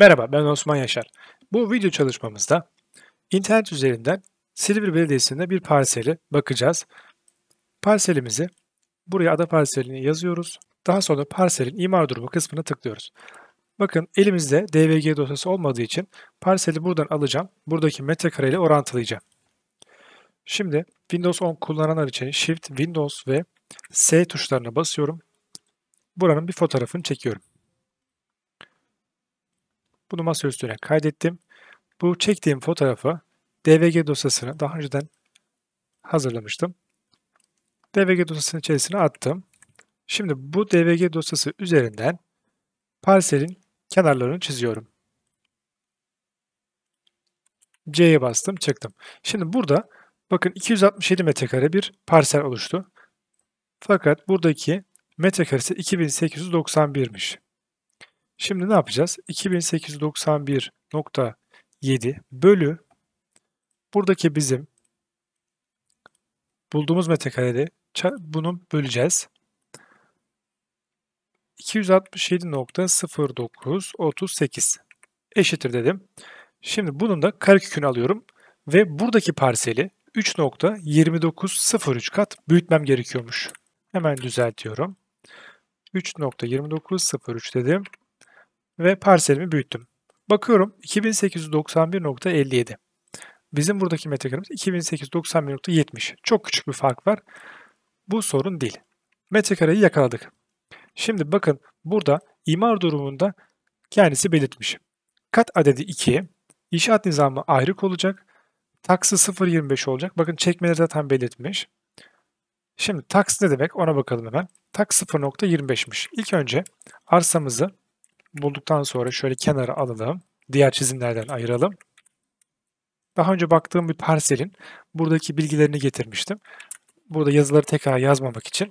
Merhaba ben Osman Yaşar. Bu video çalışmamızda internet üzerinden Silivri Belediyesi'nde bir parseli bakacağız. Parselimizi buraya ada parselini yazıyoruz. Daha sonra parselin imar durumu kısmına tıklıyoruz. Bakın elimizde DVG dosyası olmadığı için parseli buradan alacağım. Buradaki metrekare ile orantılayacağım. Şimdi Windows 10 kullananlar için Shift, Windows ve S tuşlarına basıyorum. Buranın bir fotoğrafını çekiyorum. Bunu masaüstüne kaydettim. Bu çektiğim fotoğrafı DVG dosyasına daha önceden hazırlamıştım. DVG dosyasının içerisine attım. Şimdi bu DVG dosyası üzerinden parselin kenarlarını çiziyorum. C'ye bastım, çıktım. Şimdi burada bakın 267 metrekare bir parsel oluştu. Fakat buradaki metrekaresi 2891'miş. Şimdi ne yapacağız? 2891.7 bölü buradaki bizim bulduğumuz metrekarede bunu böleceğiz. 267.0938 eşittir dedim. Şimdi bunun da karekökünü alıyorum ve buradaki parseli 3.2903 kat büyütmem gerekiyormuş. Hemen düzeltiyorum. 3.2903 dedim ve parselimi büyüttüm. Bakıyorum 2891.57. Bizim buradaki metrekaremiz 2891.70. Çok küçük bir fark var. Bu sorun değil. Metrekareyi yakaladık. Şimdi bakın burada imar durumunda kendisi belirtmiş. Kat adedi 2, inşaat nizamı ayrık olacak. Taksı 0.25 olacak. Bakın çekmeleri zaten belirtmiş. Şimdi taks ne demek ona bakalım hemen. Taks 0.25'miş. İlk önce arsamızı bulduktan sonra şöyle kenara alalım. Diğer çizimlerden ayıralım. Daha önce baktığım bir parselin buradaki bilgilerini getirmiştim. Burada yazıları tekrar yazmamak için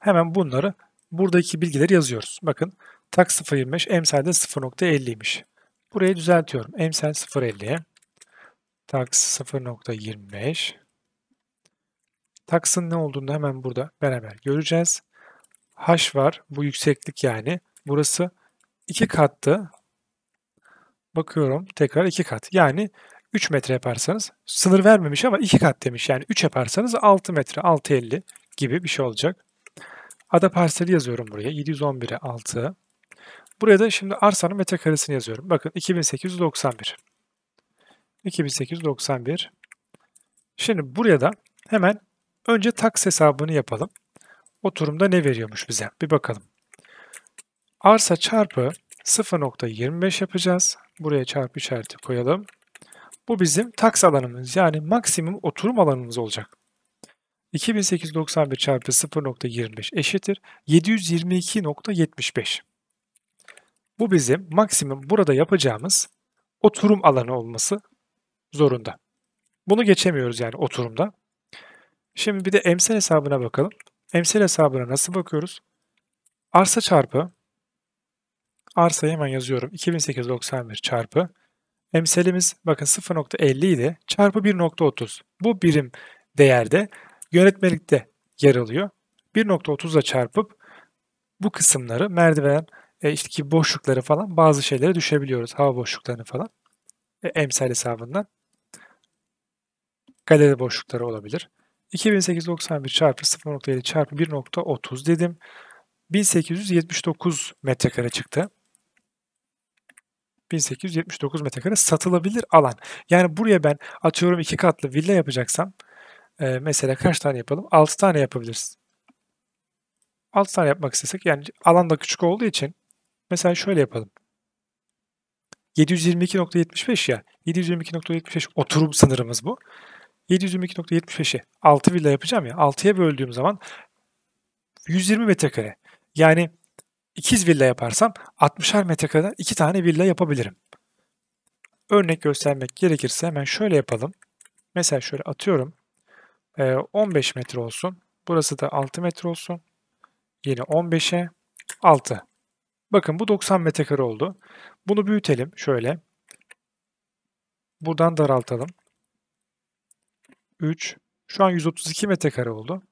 hemen bunları buradaki bilgileri yazıyoruz. Bakın tak 0.25 050 0.50'ymiş. Burayı düzeltiyorum. Emsel 0.50'ye tak 0.25 Taksın ne olduğunu hemen burada beraber göreceğiz. H var. Bu yükseklik yani. Burası 2 kattı. Bakıyorum tekrar 2 kat. Yani 3 metre yaparsanız sınır vermemiş ama 2 kat demiş. Yani 3 yaparsanız 6 metre 6.50 gibi bir şey olacak. Ada parseli yazıyorum buraya. 711'e 6. Buraya da şimdi arsanın metrekaresini yazıyorum. Bakın 2891. 2891. Şimdi buraya da hemen önce taks hesabını yapalım. Oturumda ne veriyormuş bize? Bir bakalım arsa çarpı 0.25 yapacağız. Buraya çarpı işareti koyalım. Bu bizim taks alanımız yani maksimum oturum alanımız olacak. 2891 çarpı 0.25 eşittir 722.75. Bu bizim maksimum burada yapacağımız oturum alanı olması zorunda. Bunu geçemiyoruz yani oturumda. Şimdi bir de emsel hesabına bakalım. Emsel hesabına nasıl bakıyoruz? Arsa çarpı Arsayı hemen yazıyorum. 2891 çarpı. Emselimiz bakın 0.50 idi. Çarpı 1.30. Bu birim değerde yönetmelikte yer alıyor. 1.30'la çarpıp bu kısımları merdiven e, işte ki boşlukları falan bazı şeylere düşebiliyoruz. Hava boşluklarını falan. E, emsal hesabından. Galeri boşlukları olabilir. 2891 çarpı 0.7 çarpı 1.30 dedim. 1879 metrekare çıktı. 1879 metrekare satılabilir alan. Yani buraya ben atıyorum iki katlı villa yapacaksam e, mesela kaç tane yapalım? 6 tane yapabiliriz. 6 tane yapmak istesek yani alan da küçük olduğu için mesela şöyle yapalım. 722.75 ya. 722.75 oturum sınırımız bu. 722.75'i 6 villa yapacağım ya. 6'ya böldüğüm zaman 120 metrekare. Yani ikiz villa yaparsam 60'ar metrekareden iki tane villa yapabilirim. Örnek göstermek gerekirse hemen şöyle yapalım. Mesela şöyle atıyorum. 15 ee, metre olsun. Burası da 6 metre olsun. Yine 15'e 6. Bakın bu 90 metrekare oldu. Bunu büyütelim şöyle. Buradan daraltalım. 3. Şu an 132 metrekare oldu.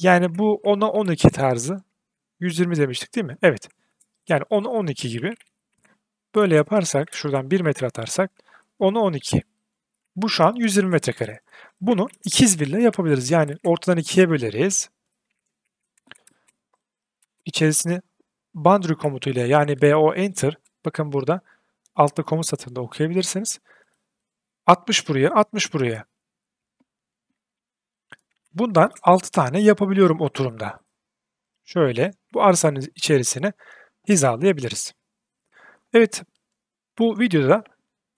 Yani bu 10'a 12 tarzı 120 demiştik değil mi? Evet. Yani 10'a 12 gibi. Böyle yaparsak şuradan 1 metre atarsak 10'a 12. Bu şu an 120 metrekare. Bunu ikiz birle yapabiliriz. Yani ortadan ikiye böleriz. İçerisini boundary komutuyla yani BO enter bakın burada altta komut satırında okuyabilirsiniz. 60 buraya, 60 buraya. Bundan 6 tane yapabiliyorum oturumda. Şöyle bu arsanın içerisine hizalayabiliriz. Evet bu videoda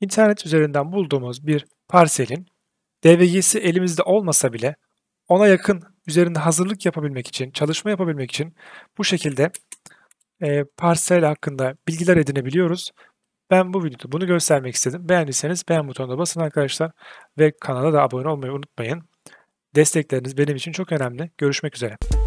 internet üzerinden bulduğumuz bir parselin DVG'si elimizde olmasa bile ona yakın üzerinde hazırlık yapabilmek için, çalışma yapabilmek için bu şekilde e, parsel hakkında bilgiler edinebiliyoruz. Ben bu videoda bunu göstermek istedim. Beğendiyseniz beğen butonuna basın arkadaşlar ve kanala da abone olmayı unutmayın. Destekleriniz benim için çok önemli. Görüşmek üzere.